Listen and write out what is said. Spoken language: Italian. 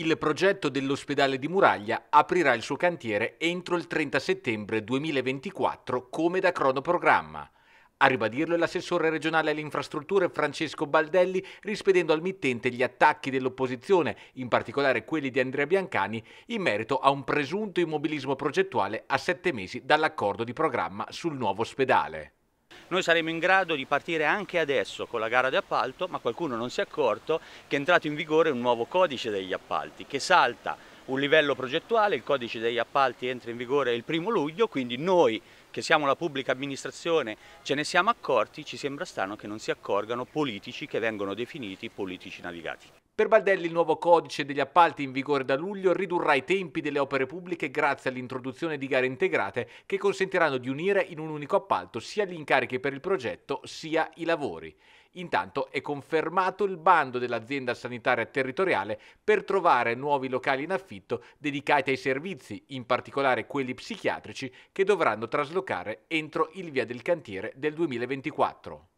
Il progetto dell'ospedale di Muraglia aprirà il suo cantiere entro il 30 settembre 2024 come da cronoprogramma. A ribadirlo è l'assessore regionale alle infrastrutture Francesco Baldelli, rispedendo al mittente gli attacchi dell'opposizione, in particolare quelli di Andrea Biancani, in merito a un presunto immobilismo progettuale a sette mesi dall'accordo di programma sul nuovo ospedale. Noi saremo in grado di partire anche adesso con la gara di appalto, ma qualcuno non si è accorto che è entrato in vigore un nuovo codice degli appalti che salta un livello progettuale, il codice degli appalti entra in vigore il primo luglio, quindi noi che siamo la pubblica amministrazione ce ne siamo accorti, ci sembra strano che non si accorgano politici che vengono definiti politici navigati. Per Baldelli il nuovo codice degli appalti in vigore da luglio ridurrà i tempi delle opere pubbliche grazie all'introduzione di gare integrate che consentiranno di unire in un unico appalto sia gli incarichi per il progetto sia i lavori. Intanto è confermato il bando dell'azienda sanitaria territoriale per trovare nuovi locali in affitto dedicati ai servizi, in particolare quelli psichiatrici, che dovranno traslocare traslocare entro il via del cantiere del 2024.